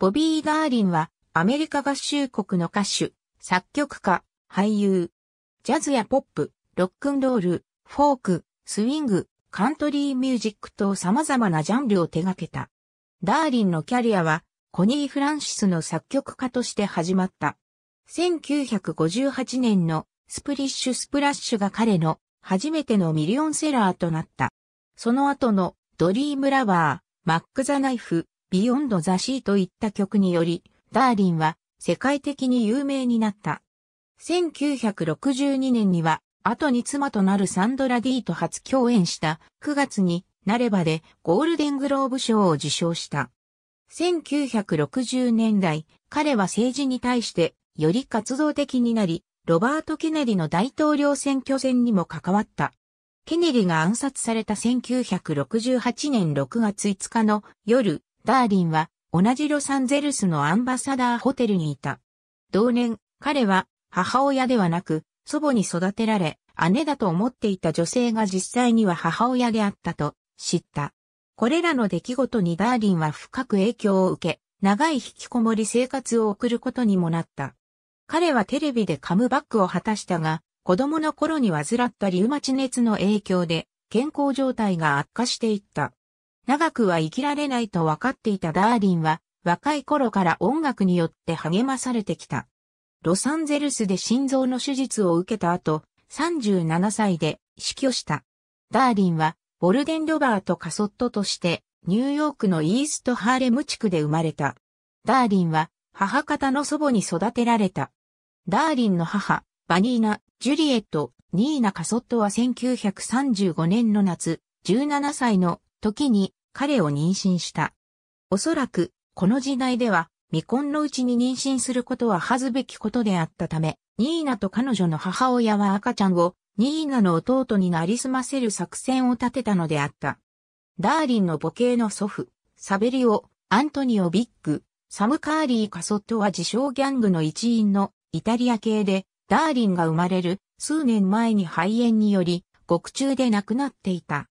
ボビー・ガーリンはアメリカ合衆国の歌手、作曲家、俳優。ジャズやポップ、ロックンロール、フォーク、スウィング、カントリーミュージックと様々なジャンルを手掛けた。ダーリンのキャリアはコニー・フランシスの作曲家として始まった。1958年のスプリッシュ・スプラッシュが彼の初めてのミリオンセラーとなった。その後のドリームラバー、マック・ザ・ナイフ、ビヨンド・ザ・シーといった曲により、ダーリンは世界的に有名になった。1962年には、後に妻となるサンドラ・ディーと初共演した9月になればでゴールデングローブ賞を受賞した。1960年代、彼は政治に対してより活動的になり、ロバート・ケネディの大統領選挙戦にも関わった。ケネディが暗殺された1968年6月5日の夜、ダーリンは同じロサンゼルスのアンバサダーホテルにいた。同年、彼は母親ではなく祖母に育てられ、姉だと思っていた女性が実際には母親であったと知った。これらの出来事にダーリンは深く影響を受け、長い引きこもり生活を送ることにもなった。彼はテレビでカムバックを果たしたが、子供の頃に患ったリウマチ熱の影響で健康状態が悪化していった。長くは生きられないと分かっていたダーリンは、若い頃から音楽によって励まされてきた。ロサンゼルスで心臓の手術を受けた後、37歳で死去した。ダーリンは、ボルデン・ロバート・カソットとして、ニューヨークのイースト・ハーレム地区で生まれた。ダーリンは、母方の祖母に育てられた。ダーリンの母、バニーナ、ジュリエット、ニーナ・カソットは1935年の夏、17歳の時に彼を妊娠した。おそらく、この時代では、未婚のうちに妊娠することは恥ずべきことであったため、ニーナと彼女の母親は赤ちゃんを、ニーナの弟になりすませる作戦を立てたのであった。ダーリンの母系の祖父、サベリオ、アントニオ・ビッグ、サム・カーリー・カソットは自称ギャングの一員のイタリア系で、ダーリンが生まれる数年前に肺炎により、獄中で亡くなっていた。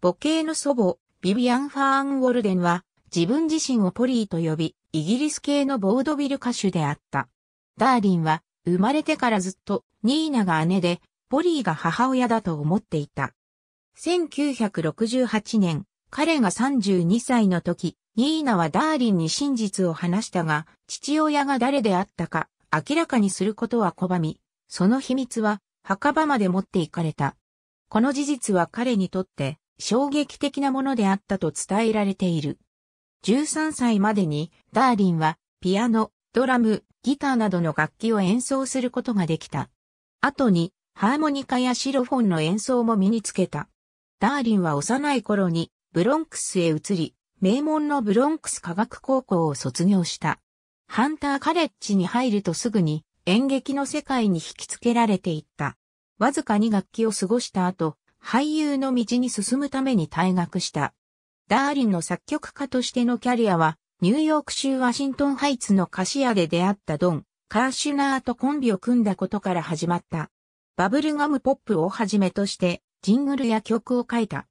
母系の祖母、ビビアン・ファーン・ウォルデンは自分自身をポリーと呼び、イギリス系のボードビル歌手であった。ダーリンは生まれてからずっとニーナが姉で、ポリーが母親だと思っていた。1968年、彼が32歳の時、ニーナはダーリンに真実を話したが、父親が誰であったか明らかにすることは拒み、その秘密は墓場まで持っていかれた。この事実は彼にとって衝撃的なものであったと伝えられている。13歳までにダーリンはピアノ、ドラム、ギターなどの楽器を演奏することができた。後にハーモニカやシロフォンの演奏も身につけた。ダーリンは幼い頃にブロンクスへ移り、名門のブロンクス科学高校を卒業した。ハンターカレッジに入るとすぐに演劇の世界に引きつけられていった。わずかに楽器を過ごした後、俳優の道に進むために退学した。ダーリンの作曲家としてのキャリアは、ニューヨーク州ワシントンハイツの菓子屋で出会ったドン、カーシュナーとコンビを組んだことから始まった。バブルガムポップをはじめとして、ジングルや曲を書いた。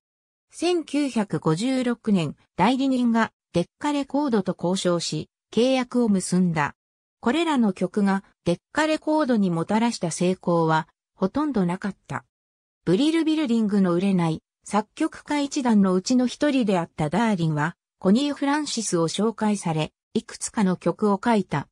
1956年、代理人がデッカレコードと交渉し、契約を結んだ。これらの曲がデッカレコードにもたらした成功は、ほとんどなかった。ブリルビルディングの売れない作曲家一団のうちの一人であったダーリンは、コニー・フランシスを紹介され、いくつかの曲を書いた。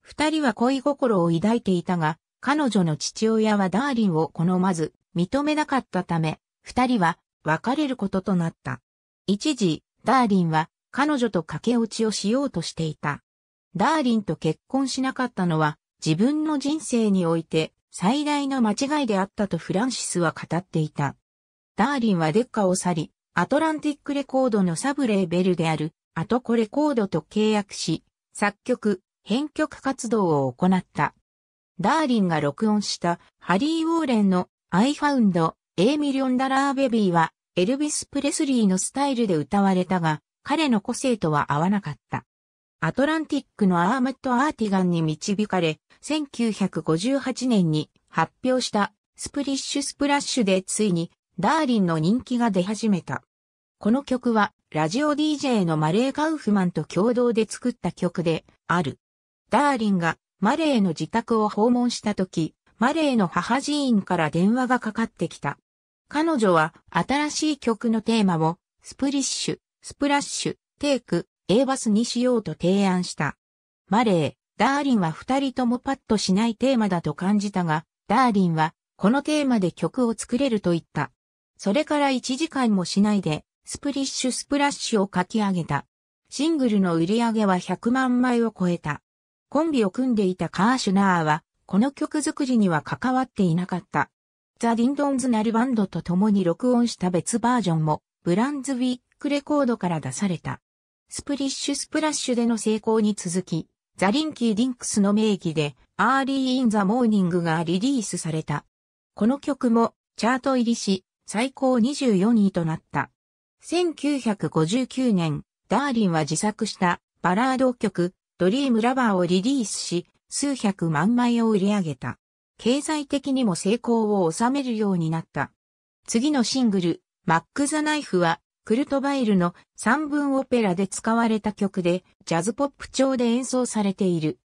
二人は恋心を抱いていたが、彼女の父親はダーリンを好まず、認めなかったため、二人は別れることとなった。一時、ダーリンは彼女と駆け落ちをしようとしていた。ダーリンと結婚しなかったのは、自分の人生において最大の間違いであったとフランシスは語っていた。ダーリンはデッカを去り、アトランティックレコードのサブレーベルであるアトコレコードと契約し、作曲、編曲活動を行った。ダーリンが録音したハリー・ウォーレンの I Found A Million Dollar Baby はエルビス・プレスリーのスタイルで歌われたが、彼の個性とは合わなかった。アトランティックのアームット・アーティガンに導かれ、1958年に発表したスプリッシュ・スプラッシュでついにダーリンの人気が出始めた。この曲はラジオ DJ のマレー・カウフマンと共同で作った曲である。ダーリンがマレーの自宅を訪問した時、マレーの母寺院から電話がかかってきた。彼女は新しい曲のテーマをスプリッシュ、スプラッシュ、テイク、A バスにしようと提案した。マレー、ダーリンは二人ともパッとしないテーマだと感じたが、ダーリンはこのテーマで曲を作れると言った。それから一時間もしないで、スプリッシュスプラッシュを書き上げた。シングルの売り上げは100万枚を超えた。コンビを組んでいたカーシュナーは、この曲作りには関わっていなかった。ザ・ディンドンズなるバンドと共に録音した別バージョンも、ブランズウィックレコードから出された。スプリッシュスプラッシュでの成功に続き、ザリンキー・ディンクスの名義で、アーリー・イン・ザ・モーニングがリリースされた。この曲も、チャート入りし、最高24位となった。1959年、ダーリンは自作したバラード曲、ドリームラバーをリリースし、数百万枚を売り上げた。経済的にも成功を収めるようになった。次のシングル、マック・ザ・ナイフはクルトバイルの三文オペラで使われた曲で、ジャズポップ調で演奏されている。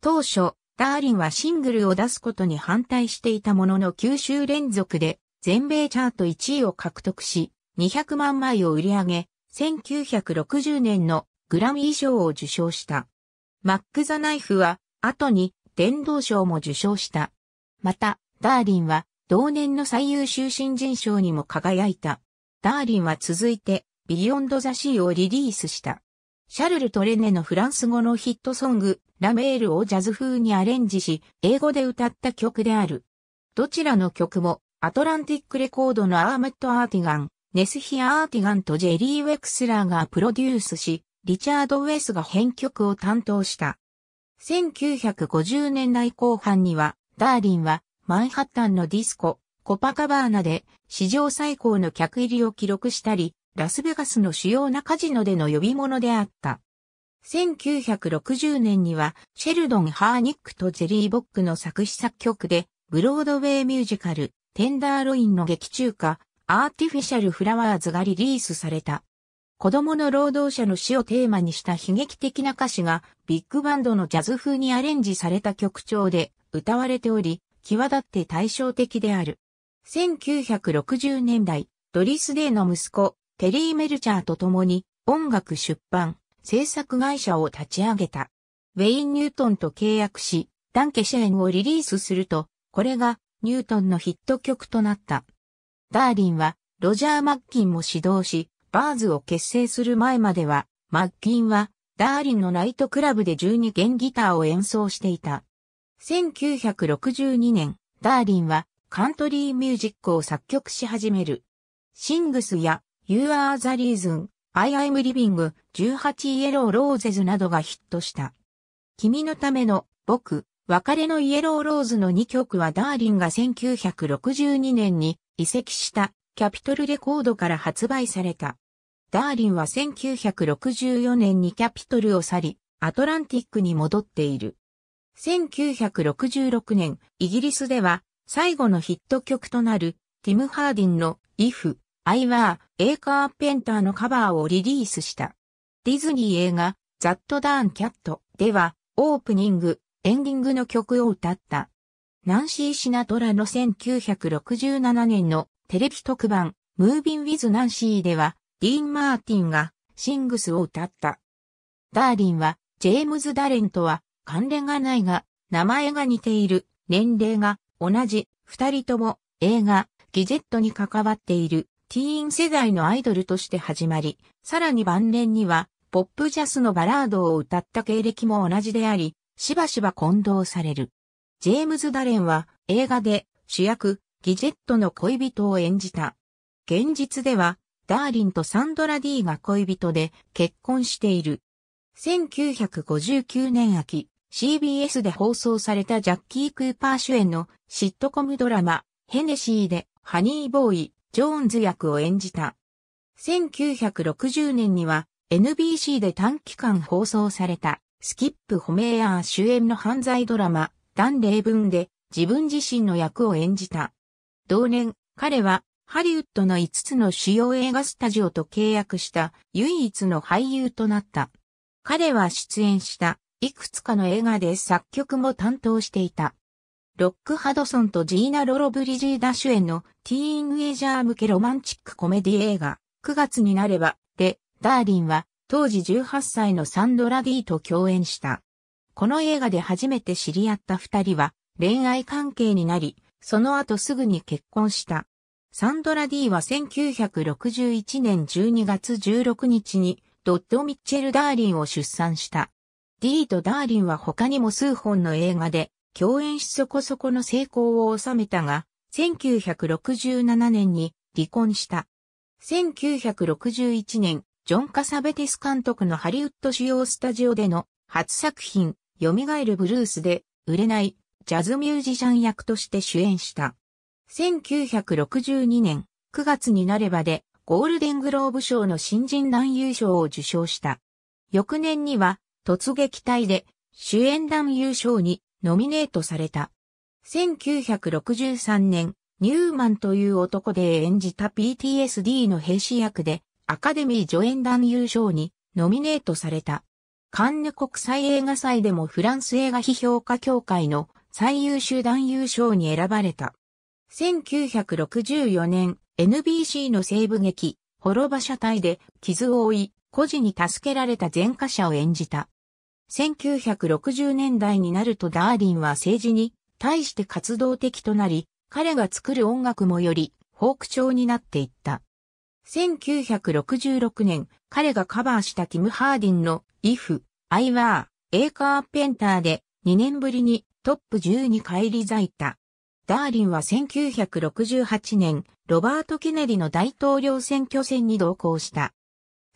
当初、ダーリンはシングルを出すことに反対していたものの9週連続で全米チャート1位を獲得し、200万枚を売り上げ、1960年のグラミー賞を受賞した。マック・ザ・ナイフは、後に伝道賞も受賞した。また、ダーリンは、同年の最優秀新人賞にも輝いた。ダーリンは続いて、ビヨンド・ザ・シーをリリースした。シャルルトレネのフランス語のヒットソング、ラメールをジャズ風にアレンジし、英語で歌った曲である。どちらの曲も、アトランティックレコードのアーメット・アーティガン、ネスヒア・アーティガンとジェリー・ウェクスラーがプロデュースし、リチャード・ウェスが編曲を担当した。1950年代後半には、ダーリンは、マンハッタンのディスコ、コパカバーナで史上最高の客入りを記録したり、ラスベガスの主要なカジノでの呼び物であった。1960年には、シェルドン・ハーニックとゼリー・ボックの作詞作曲で、ブロードウェイミュージカル、テンダーロインの劇中歌、アーティフィシャル・フラワーズがリリースされた。子供の労働者の死をテーマにした悲劇的な歌詞が、ビッグバンドのジャズ風にアレンジされた曲調で歌われており、際立って対照的である。1960年代、ドリス・デイの息子、テリー・メルチャーと共に音楽出版、制作会社を立ち上げた。ウェイン・ニュートンと契約し、ダンケシェーンをリリースすると、これがニュートンのヒット曲となった。ダーリンはロジャー・マッキンも指導し、バーズを結成する前までは、マッキンはダーリンのナイトクラブで12弦ギターを演奏していた。1962年、ダーリンはカントリーミュージックを作曲し始める。シングスや You Are the Reason, I Am Living, 18イエローローゼズなどがヒットした。君のための僕、別れのイエローローズの2曲はダーリンが1962年に移籍したキャピトルレコードから発売された。ダーリンは1964年にキャピトルを去り、アトランティックに戻っている。1966年、イギリスでは最後のヒット曲となる、ティム・ハーディンの If, I Were, A Carpenter のカバーをリリースした。ディズニー映画、ザット・ダーン・キャットでは、オープニング、エンディングの曲を歌った。ナンシー・シナトラの1967年のテレビ特番、ムービン・ウィズ・ナンシーでは、ディーン・マーティンが、シングスを歌った。ダーリンは、ジェームズ・ダレンとは関連がないが、名前が似ている、年齢が同じ二人とも映画ギジェットに関わっているティーン世代のアイドルとして始まり、さらに晩年にはポップジャスのバラードを歌った経歴も同じであり、しばしば混同される。ジェームズ・ダレンは映画で主役ギジェットの恋人を演じた。現実ではダーリンとサンドラ・ディーが恋人で結婚している。1959年秋、CBS で放送されたジャッキー・クーパー主演のシットコムドラマ、ヘネシーでハニーボーイ、ジョーンズ役を演じた。1960年には NBC で短期間放送されたスキップ・ホメイヤー主演の犯罪ドラマ、ダン・レイブンで自分自身の役を演じた。同年、彼はハリウッドの5つの主要映画スタジオと契約した唯一の俳優となった。彼は出演したいくつかの映画で作曲も担当していた。ロック・ハドソンとジーナ・ロロブリジーダ主演のティーンウェジャー向けロマンチックコメディ映画、9月になれば、で、ダーリンは当時18歳のサンドラ・ディーと共演した。この映画で初めて知り合った二人は恋愛関係になり、その後すぐに結婚した。サンドラ・ディーは1961年12月16日にドッド・ミッチェル・ダーリンを出産した。ディーとダーリンは他にも数本の映画で共演しそこそこの成功を収めたが、1967年に離婚した。1961年、ジョン・カサベティス監督のハリウッド主要スタジオでの初作品、蘇るブルースで売れないジャズミュージシャン役として主演した。1962年9月になればでゴールデングローブ賞の新人男優賞を受賞した。翌年には突撃隊で主演男優賞にノミネートされた。1963年、ニューマンという男で演じた PTSD の兵士役でアカデミー助演男優賞にノミネートされた。カンヌ国際映画祭でもフランス映画批評家協会の最優秀男優賞に選ばれた。1964年、NBC の西部劇、滅場車隊で傷を負い、孤児に助けられた前科者を演じた。1960年代になるとダーリンは政治に対して活動的となり、彼が作る音楽もよりフォーク調になっていった。1966年、彼がカバーしたティム・ハーディンの If, I Were, A Carpenter で2年ぶりにトップ10に返り咲いた。ダーリンは1968年、ロバート・ケネディの大統領選挙戦に同行した。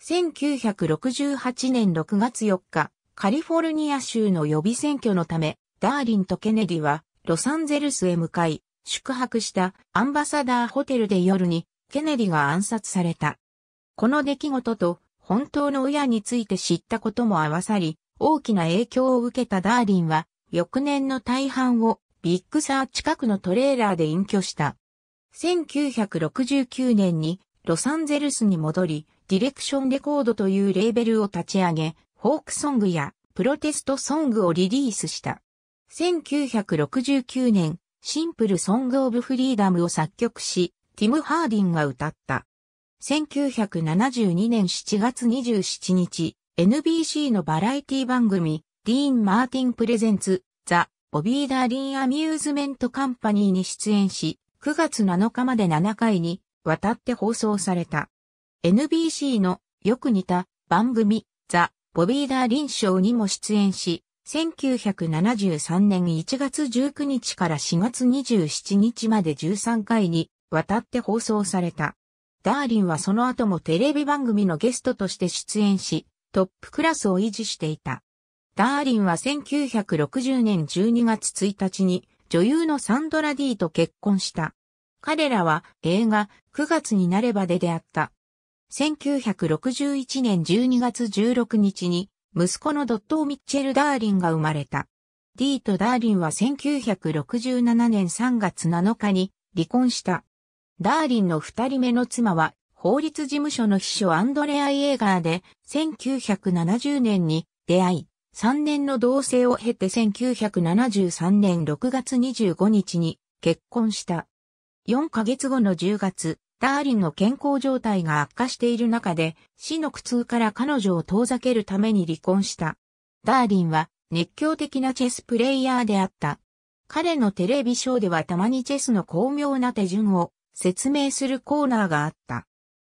1968年6月4日、カリフォルニア州の予備選挙のため、ダーリンとケネディはロサンゼルスへ向かい、宿泊したアンバサダーホテルで夜にケネディが暗殺された。この出来事と本当の親について知ったことも合わさり、大きな影響を受けたダーリンは、翌年の大半をビッグサー近くのトレーラーで隠居した。1969年にロサンゼルスに戻り、ディレクションレコードというレーベルを立ち上げ、フォークソングやプロテストソングをリリースした。1969年、シンプルソングオブフリーダムを作曲し、ティム・ハーディンが歌った。1972年7月27日、NBC のバラエティ番組、ディーン・マーティン・プレゼンツ、ザ・オビーダーリン・アミューズメント・カンパニーに出演し、9月7日まで7回にわたって放送された。NBC のよく似た番組、ザ・ボビー・ダーリン賞にも出演し、1973年1月19日から4月27日まで13回にわたって放送された。ダーリンはその後もテレビ番組のゲストとして出演し、トップクラスを維持していた。ダーリンは1960年12月1日に女優のサンドラ・ディーと結婚した。彼らは映画9月になればで出会った。1961年12月16日に、息子のドットー・ミッチェル・ダーリンが生まれた。ディーとダーリンは1967年3月7日に離婚した。ダーリンの二人目の妻は法律事務所の秘書アンドレア・イエーガーで1970年に出会い、3年の同棲を経て1973年6月25日に結婚した。4ヶ月後の10月、ダーリンの健康状態が悪化している中で、死の苦痛から彼女を遠ざけるために離婚した。ダーリンは熱狂的なチェスプレイヤーであった。彼のテレビショーではたまにチェスの巧妙な手順を説明するコーナーがあった。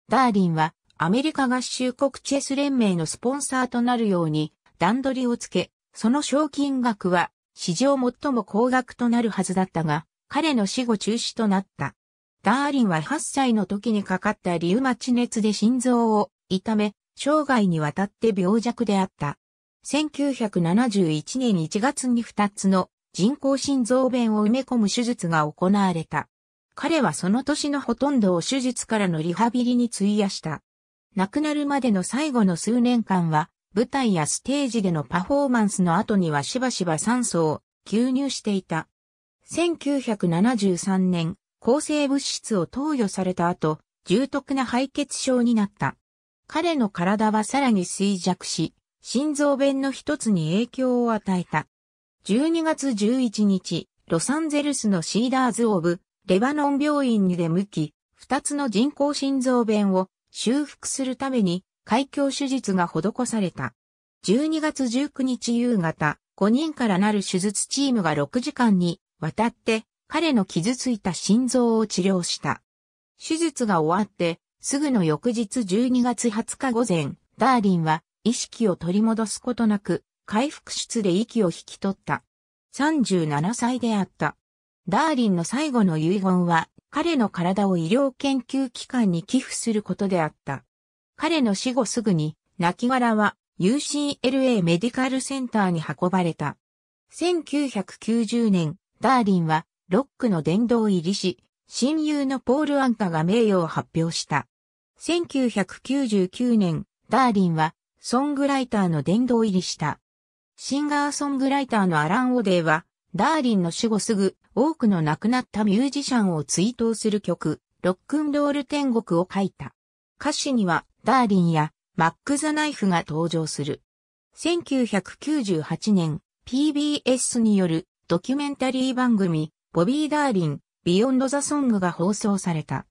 ダーリンはアメリカ合衆国チェス連盟のスポンサーとなるように段取りをつけ、その賞金額は史上最も高額となるはずだったが、彼の死後中止となった。ダーリンは8歳の時にかかったリウマチ熱で心臓を痛め、生涯にわたって病弱であった。1971年1月に2つの人工心臓弁を埋め込む手術が行われた。彼はその年のほとんどを手術からのリハビリに費やした。亡くなるまでの最後の数年間は、舞台やステージでのパフォーマンスの後にはしばしば酸素を吸入していた。1973年、抗生物質を投与された後、重篤な敗血症になった。彼の体はさらに衰弱し、心臓弁の一つに影響を与えた。12月11日、ロサンゼルスのシーダーズ・オブ・レバノン病院に出向き、二つの人工心臓弁を修復するために、開胸手術が施された。12月19日夕方、5人からなる手術チームが6時間にわたって彼の傷ついた心臓を治療した。手術が終わって、すぐの翌日12月20日午前、ダーリンは意識を取り戻すことなく、回復室で息を引き取った。37歳であった。ダーリンの最後の遺言は、彼の体を医療研究機関に寄付することであった。彼の死後すぐに、亡骸は UCLA メディカルセンターに運ばれた。1990年、ダーリンはロックの殿堂入りし、親友のポール・アンカが名誉を発表した。1999年、ダーリンは、ソングライターの殿堂入りした。シンガーソングライターのアラン・オデーは、ダーリンの死後すぐ、多くの亡くなったミュージシャンを追悼する曲、ロックンロール天国を書いた。歌詞には、ダーリンや、マック・ザ・ナイフが登場する。1998年、PBS によるドキュメンタリー番組、ボビー・ダーリン、ビヨンド・ザ・ソングが放送された。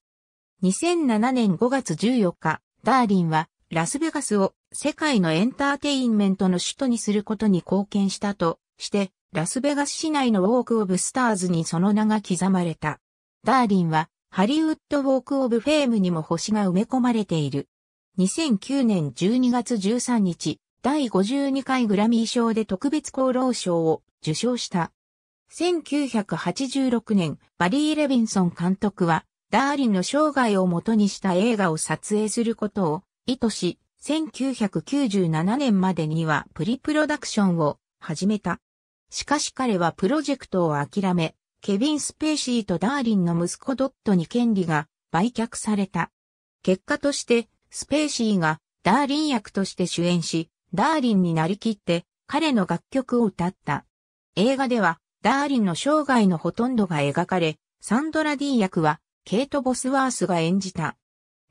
2007年5月14日、ダーリンはラスベガスを世界のエンターテインメントの首都にすることに貢献したとして、ラスベガス市内のウォーク・オブ・スターズにその名が刻まれた。ダーリンはハリウッド・ウォーク・オブ・フェームにも星が埋め込まれている。2009年12月13日、第52回グラミー賞で特別功労賞を受賞した。1986年、バリー・レビンソン監督は、ダーリンの生涯をもとにした映画を撮影することを意図し、1997年までにはプリプロダクションを始めた。しかし彼はプロジェクトを諦め、ケビン・スペーシーとダーリンの息子ドットに権利が売却された。結果として、スペーシーがダーリン役として主演し、ダーリンになりきって彼の楽曲を歌った。映画ではダーリンの生涯のほとんどが描かれ、サンドラ・ディー役は、ケイト・ボスワースが演じた。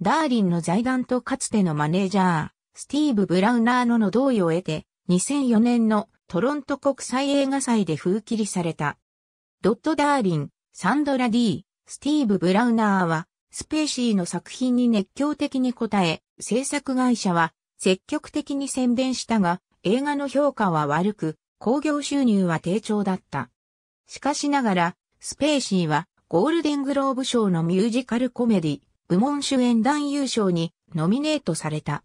ダーリンの財団とかつてのマネージャー、スティーブ・ブラウナーのの同意を得て、2004年のトロント国際映画祭で封切りされた。ドット・ダーリン、サンドラ・ディー、スティーブ・ブラウナーは、スペーシーの作品に熱狂的に応え、制作会社は積極的に宣伝したが、映画の評価は悪く、興行収入は低調だった。しかしながら、スペーシーはゴールデングローブ賞のミュージカルコメディ部門主演男優賞にノミネートされた。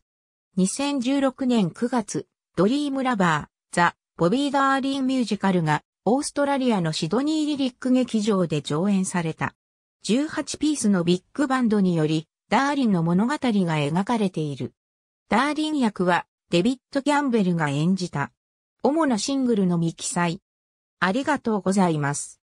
2016年9月、ドリームラバー、ザ・ボビー・ダーリンミュージカルがオーストラリアのシドニーリリック劇場で上演された。18ピースのビッグバンドにより、ダーリンの物語が描かれている。ダーリン役はデビッド・キャンベルが演じた。主なシングルの未記載、ありがとうございます。